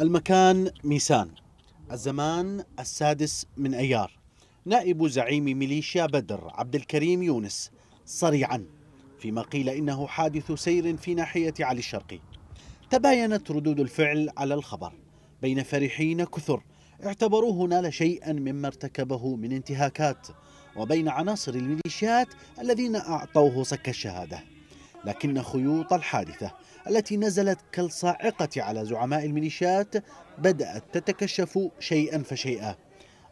المكان ميسان الزمان السادس من أيار نائب زعيم ميليشيا بدر عبد الكريم يونس صريعا فيما قيل إنه حادث سير في ناحية علي الشرقي تباينت ردود الفعل على الخبر بين فرحين كثر اعتبروه نال شيئا مما ارتكبه من انتهاكات وبين عناصر الميليشيات الذين أعطوه سك الشهادة لكن خيوط الحادثة التي نزلت كالصاعقة على زعماء الميليشيات بدأت تتكشف شيئا فشيئا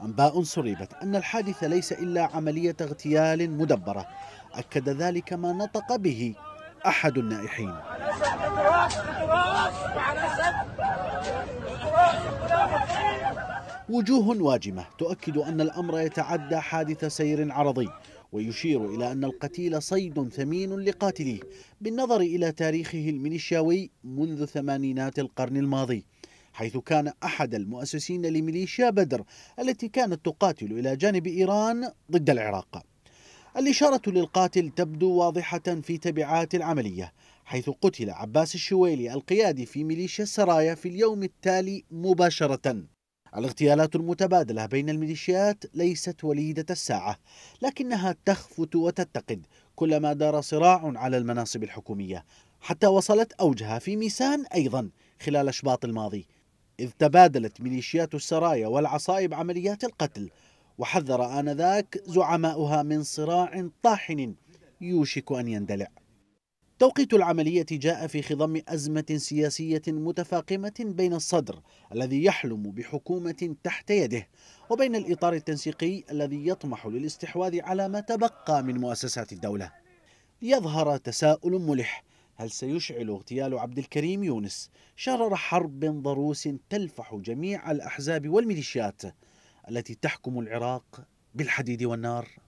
أنباء سربت أن الحادث ليس إلا عملية اغتيال مدبرة أكد ذلك ما نطق به أحد النائحين وجوه واجمة تؤكد أن الأمر يتعدى حادث سير عرضي ويشير إلى أن القتيل صيد ثمين لقاتليه بالنظر إلى تاريخه الميليشياوي منذ ثمانينات القرن الماضي حيث كان أحد المؤسسين لميليشيا بدر التي كانت تقاتل إلى جانب إيران ضد العراق الإشارة للقاتل تبدو واضحة في تبعات العملية حيث قتل عباس الشويلي القيادي في ميليشيا السرايا في اليوم التالي مباشرة الاغتيالات المتبادلة بين الميليشيات ليست وليدة الساعة لكنها تخفت وتتقد كلما دار صراع على المناصب الحكومية حتى وصلت أوجها في ميسان أيضا خلال شباط الماضي إذ تبادلت ميليشيات السرايا والعصائب عمليات القتل وحذر آنذاك زعماؤها من صراع طاحن يوشك أن يندلع توقيت العملية جاء في خضم أزمة سياسية متفاقمة بين الصدر الذي يحلم بحكومة تحت يده وبين الإطار التنسيقي الذي يطمح للاستحواذ على ما تبقى من مؤسسات الدولة ليظهر تساؤل ملح هل سيشعل اغتيال عبد الكريم يونس شرر حرب ضروس تلفح جميع الأحزاب والميليشيات التي تحكم العراق بالحديد والنار؟